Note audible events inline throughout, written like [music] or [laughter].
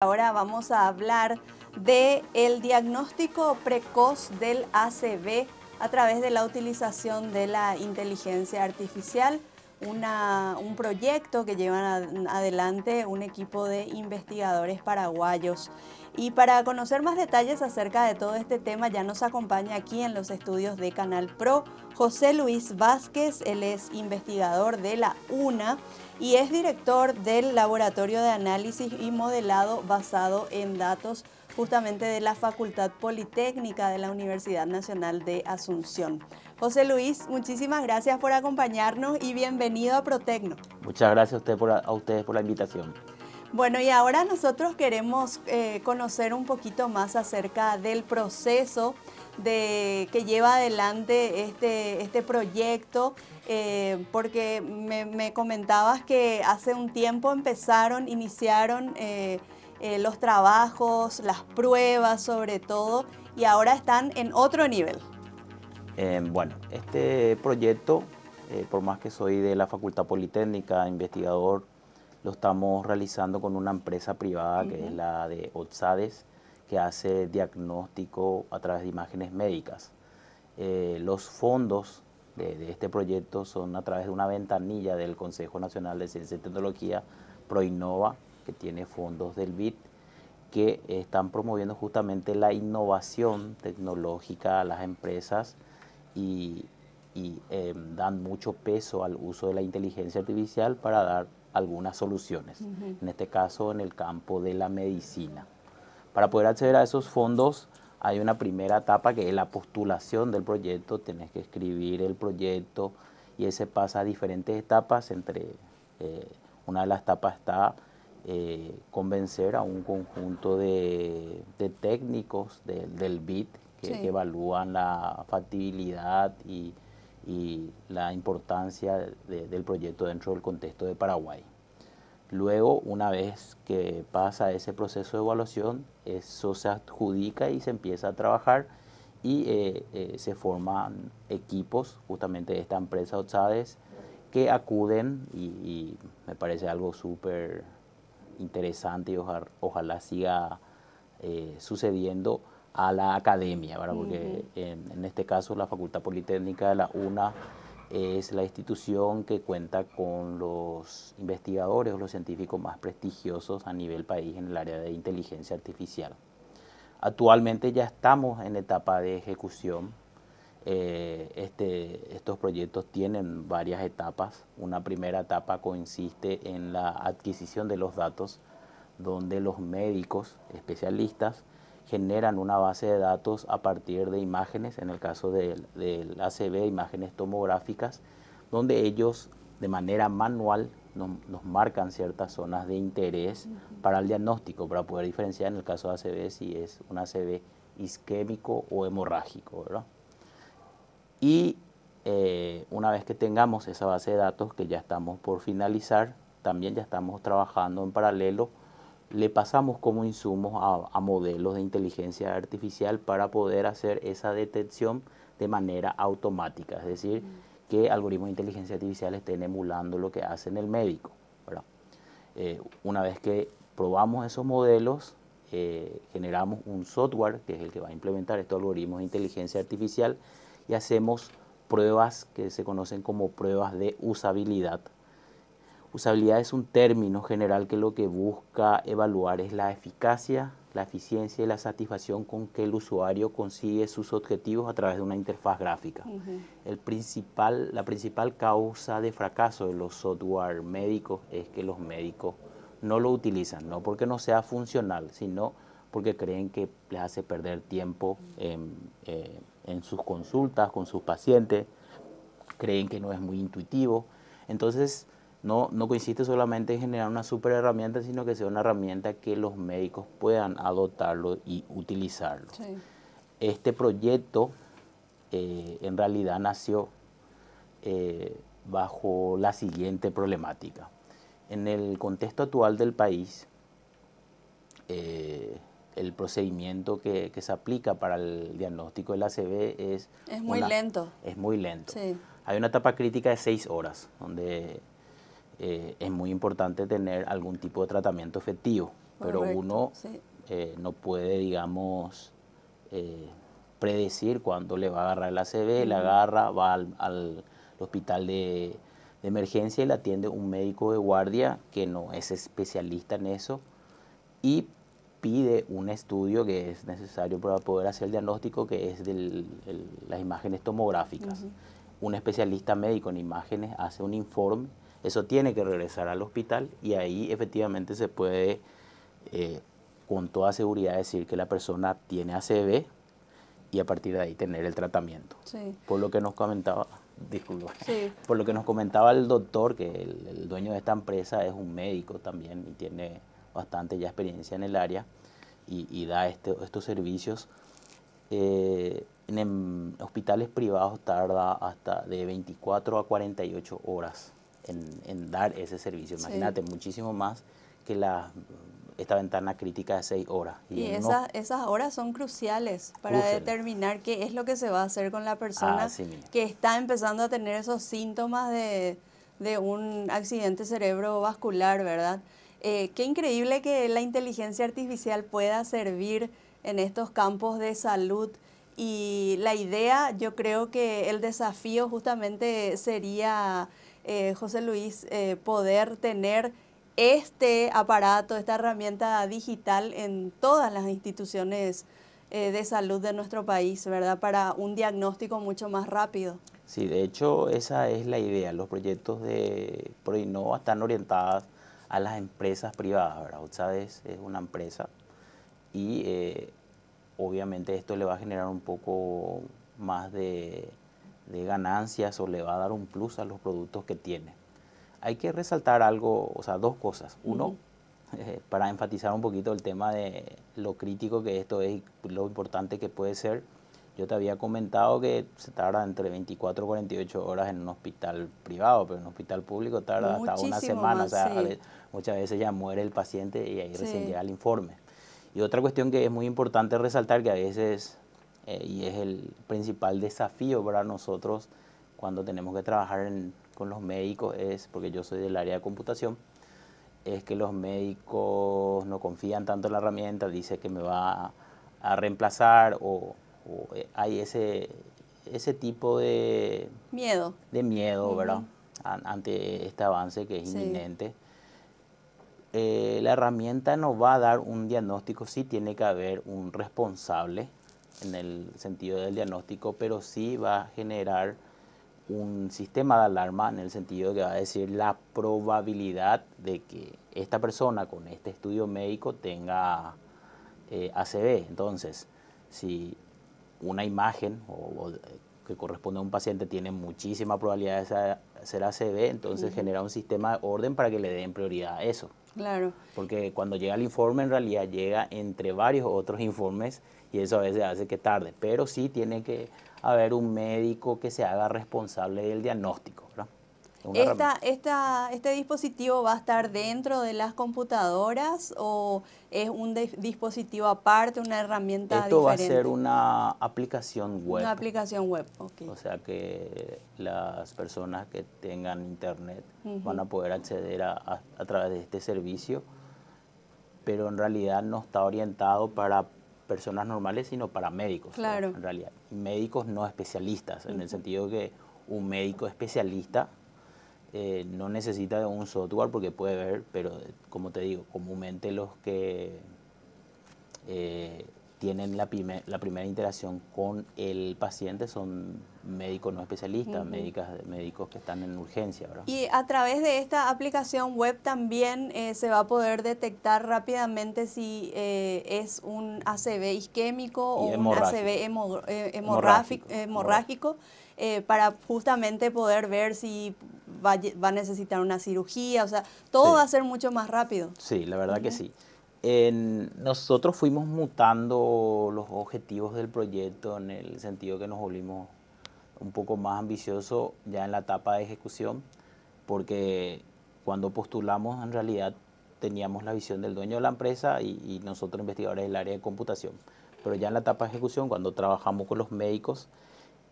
Ahora vamos a hablar del el diagnóstico precoz del ACV a través de la utilización de la inteligencia artificial, un proyecto que llevan adelante un equipo de investigadores paraguayos. Y para conocer más detalles acerca de todo este tema, ya nos acompaña aquí en los estudios de Canal Pro José Luis Vázquez, él es investigador de la UNA y es director del Laboratorio de Análisis y Modelado basado en datos justamente de la Facultad Politécnica de la Universidad Nacional de Asunción. José Luis, muchísimas gracias por acompañarnos y bienvenido a Protecno. Muchas gracias a, ustedes por la invitación. Bueno, y ahora nosotros queremos eh, conocer un poquito más acerca del proceso de, que lleva adelante este, este proyecto, eh, porque me, comentabas que hace un tiempo empezaron, iniciaron eh, eh, los trabajos, las pruebas sobre todo, y ahora están en otro nivel. Em, bueno, este proyecto, por más que soy de la Facultad Politécnica, investigador, lo estamos realizando con una empresa privada que es la de OTSADES, que hace diagnóstico a través de imágenes médicas. Eh, los fondos de, este proyecto son a través de una ventanilla del Consejo Nacional de Ciencia y Tecnología, Proinnova, que tiene fondos del BID, que están promoviendo justamente la innovación tecnológica a las empresas y, em, dan mucho peso al uso de la inteligencia artificial para dar algunas soluciones, en este caso en el campo de la medicina. Para poder acceder a esos fondos hay una primera etapa que es la postulación del proyecto, Tienes que escribir el proyecto y ese pasa a diferentes etapas, entre eh, una de las etapas está eh, convencer a un conjunto de, técnicos del BID que, evalúan la factibilidad y, la importancia del proyecto dentro del contexto de Paraguay. Luego, una vez que pasa ese proceso de evaluación, eso se adjudica y se empieza a trabajar y eh, eh, se forman equipos justamente de esta empresa OTSADES que acuden y, me parece algo súper interesante y ojalá siga eh, sucediendo a la academia, porque en este caso la Facultad Politécnica de la UNA es la institución que cuenta con los investigadores o los científicos más prestigiosos a nivel país en el área de inteligencia artificial. Actualmente ya estamos en etapa de ejecución. Eh, este, estos proyectos tienen varias etapas. Una primera etapa consiste en la adquisición de los datos, donde los médicos especialistas generan una base de datos a partir de imágenes, en el caso del, del ACB, imágenes tomográficas, donde ellos de manera manual nos, marcan ciertas zonas de interés para el diagnóstico, para poder diferenciar en el caso de ACB si es un ACB isquémico o hemorrágico. Y eh, una vez que tengamos esa base de datos que ya estamos por finalizar, también ya estamos trabajando en paralelo le pasamos como insumos a, modelos de inteligencia artificial para poder hacer esa detección de manera automática, es decir, mm. que algoritmos de inteligencia artificial estén emulando lo que hacen el médico. Eh, una vez que probamos esos modelos, eh, generamos un software que es el que va a implementar estos algoritmos de inteligencia artificial y hacemos pruebas que se conocen como pruebas de usabilidad, Usabilidad es un término general que lo que busca evaluar es la eficacia, la eficiencia y la satisfacción con que el usuario consigue sus objetivos a través de una interfaz gráfica. la principal causa de fracaso de los software médicos es que los médicos no lo utilizan, no porque no sea funcional, sino porque creen que les hace perder tiempo en, eh, en sus consultas con sus pacientes, creen que no es muy intuitivo. Entonces, no, no consiste solamente en generar una super herramienta, sino que sea una herramienta que los médicos puedan adoptarlo y utilizarlo. Este proyecto eh, en realidad nació eh, bajo la siguiente problemática. En el contexto actual del país, eh, el procedimiento que, se aplica para el diagnóstico del ACV es... Es muy lento. Es muy lento. Hay una etapa crítica de seis horas, donde eh, es muy importante tener algún tipo de tratamiento efectivo, pero uno eh, no puede, digamos, eh, predecir cuándo le va a agarrar la CV, le agarra, va al, hospital de, emergencia y le atiende un médico de guardia que no es especialista en eso y pide un estudio que es necesario para poder hacer el diagnóstico, que es de las imágenes tomográficas. Un especialista médico en imágenes hace un informe eso tiene que regresar al hospital y ahí efectivamente se puede eh, con toda seguridad decir que la persona tiene ACV y a partir de ahí tener el tratamiento. Por lo que nos comentaba, por lo que nos comentaba el doctor, que el, dueño de esta empresa es un médico también y tiene bastante ya experiencia en el área y, da este, estos servicios. Eh, en, en hospitales privados tarda hasta de 24 a 48 horas en, dar ese servicio. Imagínate, muchísimo más que la, esta ventana crítica de seis horas. Y, esas, esas horas son cruciales para determinar qué es lo que se va a hacer con la persona que está empezando a tener esos síntomas de, de un accidente cerebrovascular, ¿verdad? Eh, qué increíble que la inteligencia artificial pueda servir en estos campos de salud. Y la idea, yo creo que el desafío justamente sería eh, José Luis, eh, poder tener este aparato, esta herramienta digital en todas las instituciones eh, de salud de nuestro país, ¿verdad? Para un diagnóstico mucho más rápido. Sí, de hecho esa es la idea. Los proyectos de Proinova están orientados a las empresas privadas, ¿verdad? UTSAD es una empresa y obviamente esto le va a generar un poco más de de ganancias o le va a dar un plus a los productos que tiene. Hay que resaltar algo, o sea, dos cosas. Uno, eh, para enfatizar un poquito el tema de lo crítico que esto es y lo importante que puede ser, yo te había comentado que se tarda entre 24 y 48 horas en un hospital privado, pero en un hospital público tarda hasta una semana. o sea, muchas veces ya muere el paciente y ahí recién llega el informe. Y otra cuestión que es muy importante resaltar, que a veces eh, y es el principal desafío para nosotros cuando tenemos que trabajar con los médicos, es, porque yo soy del área de computación, es que los médicos no confían tanto en la herramienta, dice que me va a, reemplazar o, eh, hay ese, tipo de miedo, de miedo ante este avance que es inminente. Eh, la herramienta nos va a dar un diagnóstico, sí tiene que haber un responsable en el sentido del diagnóstico, pero sí va a generar un sistema de alarma en el sentido de que va a decir la probabilidad de que esta persona con este estudio médico tenga eh, ACV. Entonces, si una imagen o, que corresponde a un paciente tiene muchísima probabilidad de ser ACV, entonces genera un sistema de orden para que le den prioridad a eso. Claro. Porque cuando llega el informe, en realidad llega entre varios otros informes y eso a veces hace que tarde. Pero sí tiene que haber un médico que se haga responsable del diagnóstico, ¿verdad? ¿Este dispositivo va a estar dentro de las computadoras o es un dispositivo aparte, una herramienta Esto diferente? Esto va a ser una aplicación web. Una aplicación web, ok. O sea que las personas que tengan internet van a poder acceder a, través de este servicio, pero en realidad no está orientado para personas normales, sino para médicos. Claro. En realidad, médicos no especialistas, en el sentido que un médico especialista eh, no necesita de un software porque puede ver, pero eh, como te digo, comúnmente los que eh, tienen la, primera interacción con el paciente son médicos no especialistas, médicas, médicos que están en urgencia. Y a través de esta aplicación web también se va a poder detectar rápidamente si es un ACV isquémico o un ACV hemorrágico, para justamente poder ver si va, a necesitar una cirugía, o sea, todo va a ser mucho más rápido. Sí, la verdad que sí. nosotros fuimos mutando los objetivos del proyecto en el sentido que nos volvimos un poco más ambiciosos ya en la etapa de ejecución, porque cuando postulamos en realidad teníamos la visión del dueño de la empresa y, y nosotros investigadores del área de computación. Pero ya en la etapa de ejecución, cuando trabajamos con los médicos,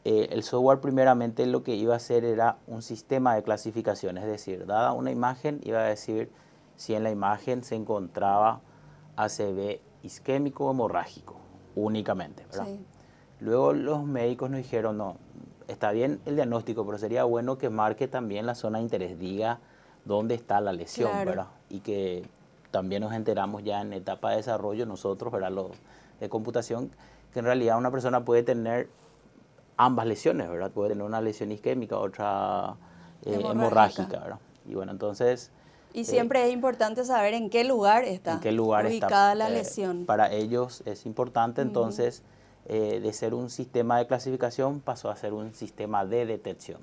eh, el software primeramente lo que iba a hacer era un sistema de clasificación, es decir, dada una imagen iba a decir si en la imagen se encontraba ACV isquémico o hemorrágico únicamente. Luego los médicos nos dijeron, no, está bien el diagnóstico, pero sería bueno que marque también la zona de interés, diga dónde está la lesión, ¿verdad? Y que también nos enteramos ya en etapa de desarrollo nosotros, ¿verdad? Los de computación, que en realidad una persona puede tener ambas lesiones, ¿verdad? Puede tener una lesión isquémica, otra eh, hemorrágica. ¿verdad? Y bueno, entonces... Y eh, siempre es importante saber en qué lugar está qué lugar ubicada la eh, lesión. para ellos es importante, entonces, de ser un sistema de clasificación pasó a ser un sistema de detección.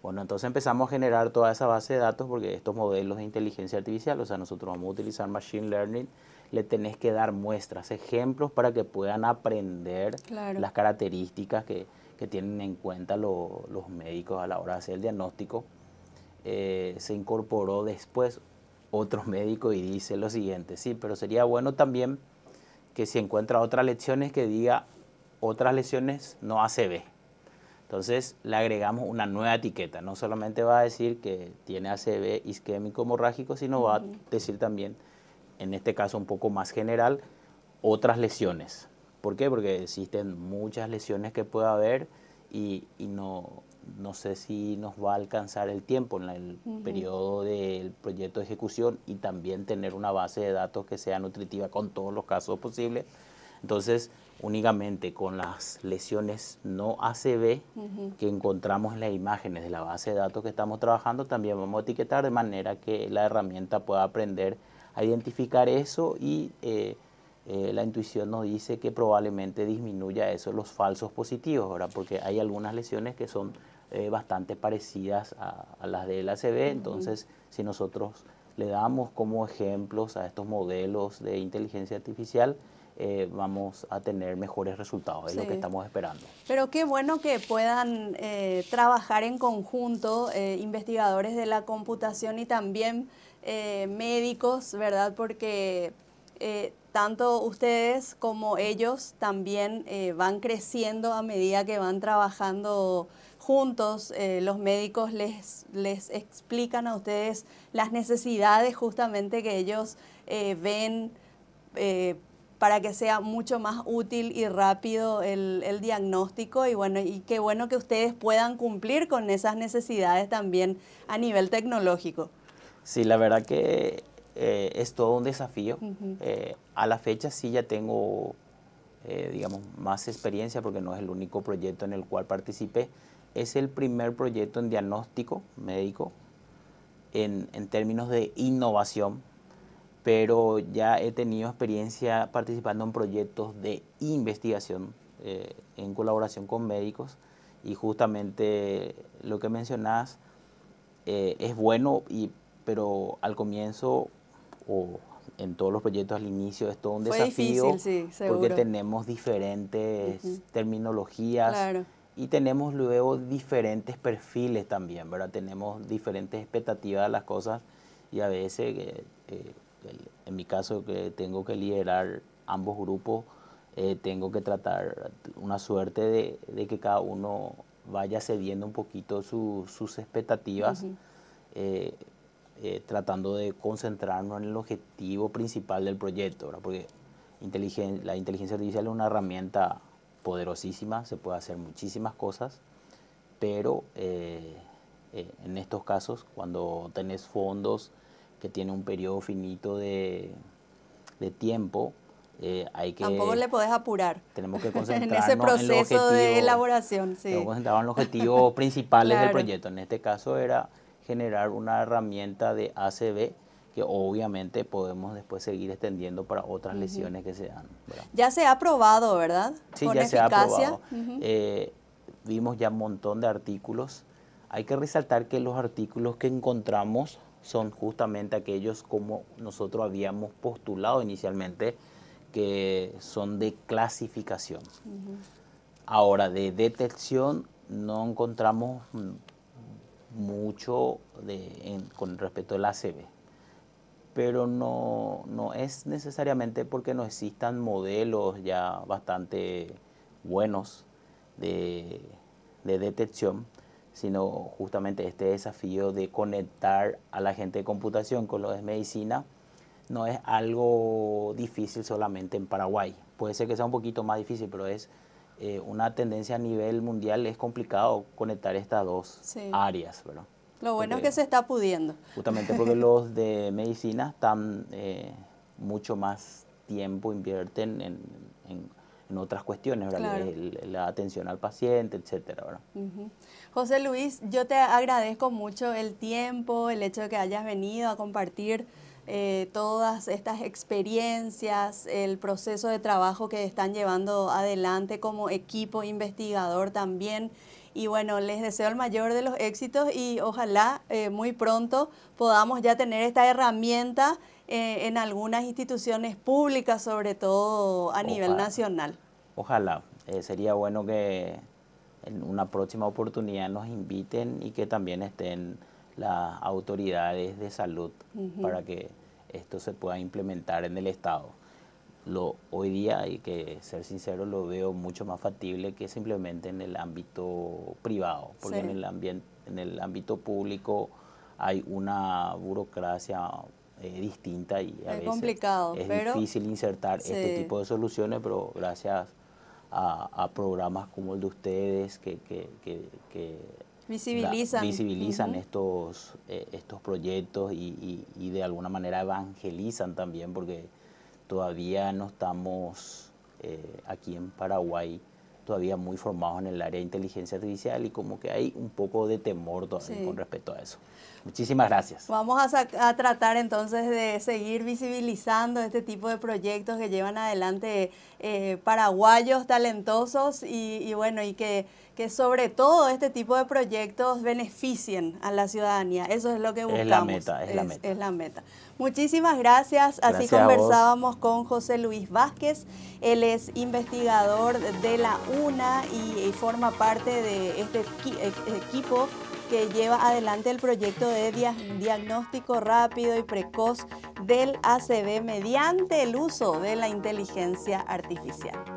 Bueno, entonces empezamos a generar toda esa base de datos porque estos modelos de inteligencia artificial, o sea, nosotros vamos a utilizar Machine Learning le tenés que dar muestras, ejemplos para que puedan aprender las características que, tienen en cuenta los médicos a la hora de hacer el diagnóstico. Eh, se incorporó después otro médico y dice lo siguiente, sí, pero sería bueno también que si encuentra otras lecciones que diga otras lesiones no ACV. Entonces le agregamos una nueva etiqueta, no solamente va a decir que tiene ACV isquémico hemorrágico, sino va a decir también en este caso un poco más general, otras lesiones. ¿Por qué? Porque existen muchas lesiones que puede haber y, no, sé si nos va a alcanzar el tiempo en el periodo del proyecto de ejecución y también tener una base de datos que sea nutritiva con todos los casos posibles. Entonces, únicamente con las lesiones no acb que encontramos en las imágenes de la base de datos que estamos trabajando, también vamos a etiquetar de manera que la herramienta pueda aprender identificar eso y eh, eh, la intuición nos dice que probablemente disminuya eso los falsos positivos, ahora porque hay algunas lesiones que son eh, bastante parecidas a, las las la ACV, entonces si nosotros le damos como ejemplos a estos modelos de inteligencia artificial, vamos a tener mejores resultados, es lo que estamos esperando. Pero qué bueno que puedan trabajar en conjunto investigadores de la computación y también eh, médicos, ¿verdad? Porque eh, tanto ustedes como ellos también eh, van creciendo a medida que van trabajando juntos. los médicos les, les explican a ustedes las necesidades justamente que ellos ven para que sea mucho más útil y rápido el, el, diagnóstico y bueno, y qué bueno que ustedes puedan cumplir con esas necesidades también a nivel tecnológico. Sí, la verdad que eh, es todo un desafío. Eh, a la fecha sí ya tengo, eh, digamos, más experiencia porque no es el único proyecto en el cual participé. Es el primer proyecto en diagnóstico médico en, términos de innovación, pero ya he tenido experiencia participando en proyectos de investigación en colaboración con médicos y justamente lo que mencionás es bueno y pero al comienzo o en todos los proyectos al inicio es todo un desafío porque tenemos diferentes terminologías y tenemos luego diferentes perfiles también, ¿verdad? Tenemos diferentes expectativas de las cosas y a veces, eh, eh, en mi caso que tengo que liderar ambos grupos, eh, tengo que tratar una suerte de, que cada uno vaya cediendo un poquito sus expectativas. Eh, tratando de concentrarnos en el objetivo principal del proyecto, porque la inteligencia artificial es una herramienta poderosísima, se puede hacer muchísimas cosas, pero eh, eh, en estos casos, cuando tenés fondos que tienen un periodo finito de, tiempo, hay que... Tampoco le podés apurar. [laughs] Tenemos que concentrarnos en ese proceso de elaboración. Sí. Tenemos que en los objetivos principales del proyecto. En este caso era generar una herramienta de ACB que obviamente podemos después seguir extendiendo para otras lesiones que se dan. Ya se ha probado, ¿verdad? Sí, ya se ha probado. Eh, vimos ya un montón de artículos. Hay que resaltar que los artículos que encontramos son justamente aquellos como nosotros habíamos postulado inicialmente, que son de clasificación. Ahora, de detección no encontramos mucho con respecto al ACB, pero no, es necesariamente porque no existan modelos ya bastante buenos de, de detección, sino justamente este desafío de conectar a la gente de computación con lo de medicina no es algo difícil solamente en Paraguay. Puede ser que sea un poquito más difícil, pero es eh, una tendencia a nivel mundial es complicado conectar estas dos áreas, ¿verdad? Lo bueno es que se está pudiendo. Justamente porque [laughs] los de medicina están eh, mucho más tiempo invierten en, otras cuestiones, la atención al paciente, etcétera. ¿verdad? José Luis, yo te agradezco mucho el tiempo, el hecho de que hayas venido a compartir eh, todas estas experiencias, el proceso de trabajo que están llevando adelante como equipo investigador también. Y bueno, les deseo el mayor de los éxitos y ojalá eh, muy pronto podamos ya tener esta herramienta eh, en algunas instituciones públicas, sobre todo a nivel nacional. Ojalá, sería bueno que en una próxima oportunidad nos inviten y que también estén las autoridades de salud para que esto se pueda implementar en el Estado. Lo, hoy día, hay que ser sincero, lo veo mucho más factible que simplemente en el ámbito privado, porque en, el ambiente en el ámbito público hay una burocracia eh, distinta y a veces complicado, es difícil insertar este tipo de soluciones, pero gracias a, programas como el de ustedes que Visibilizan. estos, eh, estos proyectos y, de alguna manera evangelizan también, porque todavía no estamos eh, aquí en Paraguay todavía muy formados en el área de inteligencia artificial y como que hay un poco de temor con respecto a eso. Muchísimas gracias. Vamos a, tratar entonces de seguir visibilizando este tipo de proyectos que llevan adelante eh, paraguayos talentosos y, bueno, y que, sobre todo este tipo de proyectos beneficien a la ciudadanía. Eso es lo que buscamos. Es la meta, es, la meta. Muchísimas gracias. Así conversábamos con José Luis Vázquez. Él es investigador de la UNED y, forma parte de este e-, equipo que lleva adelante el proyecto de diagnóstico rápido y precoz del ACB mediante el uso de la inteligencia artificial.